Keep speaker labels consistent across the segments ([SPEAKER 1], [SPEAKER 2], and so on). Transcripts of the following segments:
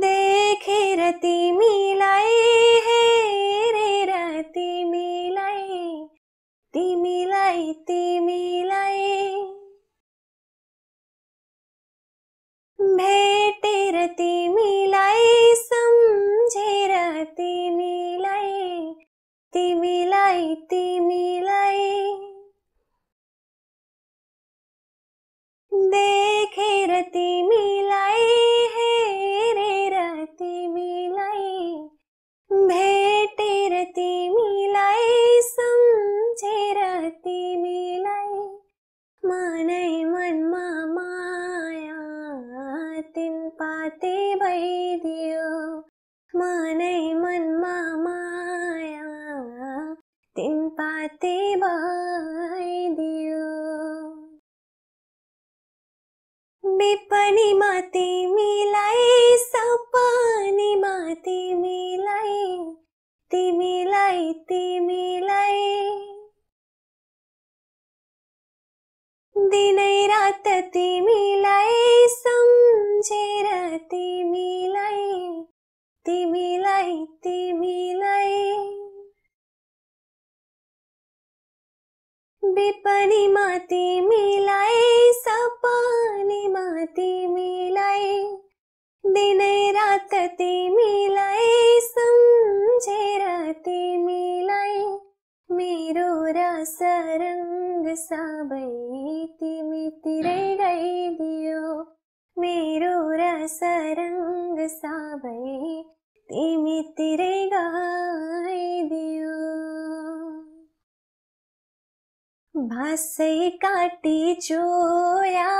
[SPEAKER 1] देखेर तिमीलाई हेरेर तिमीलाई तिमीलाई तिमीलाई भेटेर तिमीलाई सम्झेर तिमीलाई तिमीलाई तिमी मनै मनमा माया तिन पाते भइदियो बेपनीमा तिमीलाई सपनीमा तिमीलाई तिमीलाई तिमीलाई दिनै रात तिमीलाई सम्झेर तिमी तिमीलाई तिमीलाई विपनीमा तिमीलाई सपानीमा तिमीलाई दिनै रात तिमीलाई सम्झेर तिमीलाई मेरो रस रङ्ग सबै तिमीतिरै गइदियो मेरो रस सबै तिमी तिरै गाइदियो भासै काटी चोया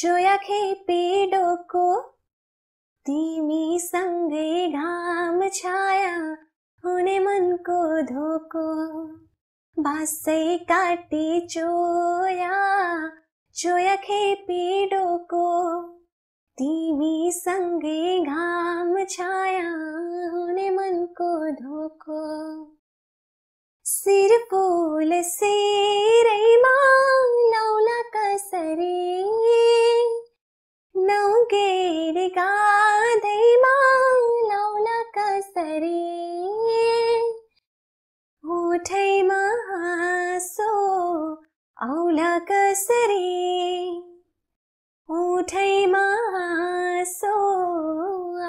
[SPEAKER 1] चोया खेपी डोको तिमी सँगै घाम छाया हुने मनको धोको भासै काटी चोया चोया खेपी डोको तिमी सँगै घाम छाया हुने मनको धोको सिर फुल सिरैमा लौला कसरी नौ गेर गाँदैमा लौला कसरी उठैमा हाँसो औला कसरी उठैमा सो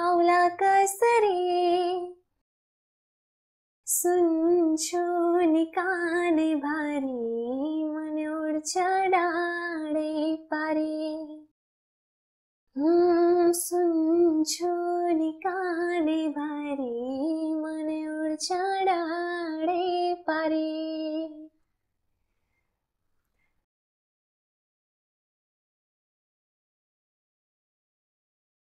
[SPEAKER 1] औला कसरी सुन्छु नि कान भारी मन उड्छ डाँडै पारी सुन्छु नि कान भारी मन उड्छ डाँडै पारी